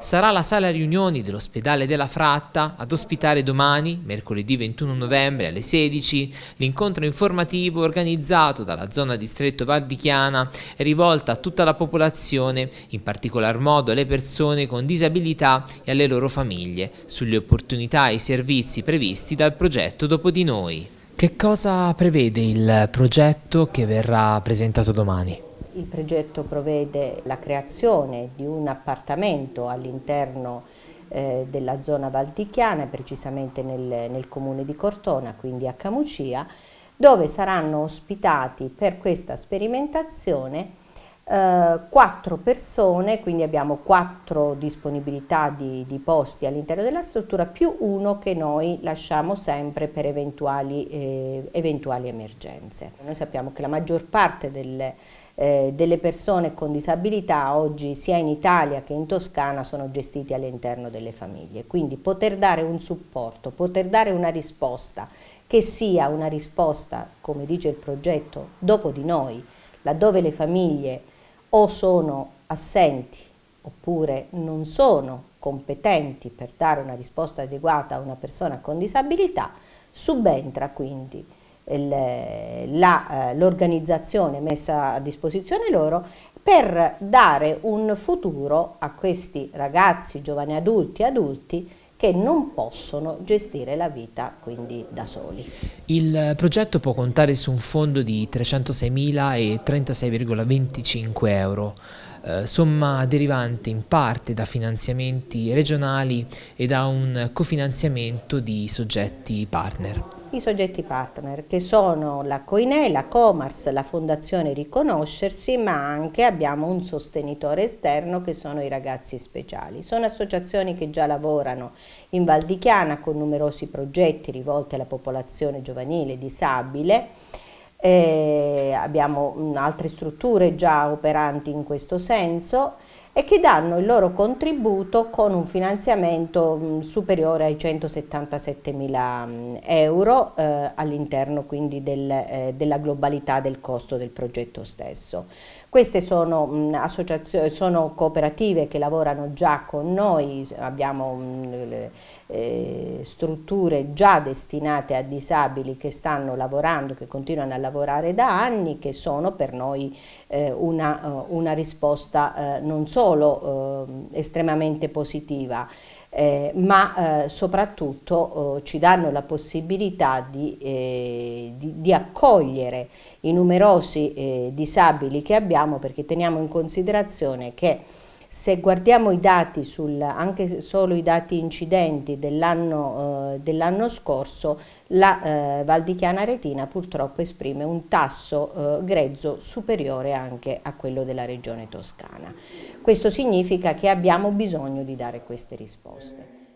sarà la sala riunioni dell'ospedale della Fratta ad ospitare domani, mercoledì 21 novembre alle 16, l'incontro informativo organizzato dalla zona distretto Valdichiana e rivolta a tutta la popolazione, in particolar modo alle persone con disabilità e alle loro famiglie, sulle opportunità e i servizi previsti dal progetto Dopo di Noi. Che cosa prevede il progetto che verrà presentato domani? Il progetto provvede la creazione di un appartamento all'interno eh, della zona valtichiana, precisamente nel, nel comune di Cortona, quindi a Camucia, dove saranno ospitati per questa sperimentazione eh, quattro persone, quindi abbiamo quattro disponibilità di, di posti all'interno della struttura più uno che noi lasciamo sempre per eventuali, eh, eventuali emergenze. Noi sappiamo che la maggior parte delle, eh, delle persone con disabilità oggi sia in Italia che in Toscana sono gestiti all'interno delle famiglie, quindi poter dare un supporto, poter dare una risposta che sia una risposta, come dice il progetto, dopo di noi, laddove le famiglie o sono assenti oppure non sono competenti per dare una risposta adeguata a una persona con disabilità, subentra quindi eh, l'organizzazione messa a disposizione loro per dare un futuro a questi ragazzi, giovani adulti, adulti che non possono gestire la vita quindi da soli. Il progetto può contare su un fondo di 306.036,25 euro eh, somma derivante in parte da finanziamenti regionali e da un cofinanziamento di soggetti partner. I soggetti partner che sono la COINE, la Comars, la Fondazione Riconoscersi, ma anche abbiamo un sostenitore esterno che sono i ragazzi speciali. Sono associazioni che già lavorano in Val di Chiana con numerosi progetti rivolti alla popolazione giovanile disabile abbiamo altre strutture già operanti in questo senso e che danno il loro contributo con un finanziamento mm, superiore ai 177 mila mm, euro eh, all'interno quindi del, eh, della globalità del costo del progetto stesso. Queste sono, mh, mm, sono cooperative che lavorano già con noi, abbiamo mh, le, eh, strutture già destinate a disabili che stanno lavorando, che continuano a lavorare da anni, che sono per noi eh, una, eh, una risposta eh, non solo solo eh, estremamente positiva, eh, ma eh, soprattutto eh, ci danno la possibilità di, eh, di, di accogliere i numerosi eh, disabili che abbiamo perché teniamo in considerazione che se guardiamo i dati, sul, anche solo i dati incidenti dell'anno eh, dell scorso, la eh, Val di Chiana Retina purtroppo esprime un tasso eh, grezzo superiore anche a quello della regione toscana. Questo significa che abbiamo bisogno di dare queste risposte.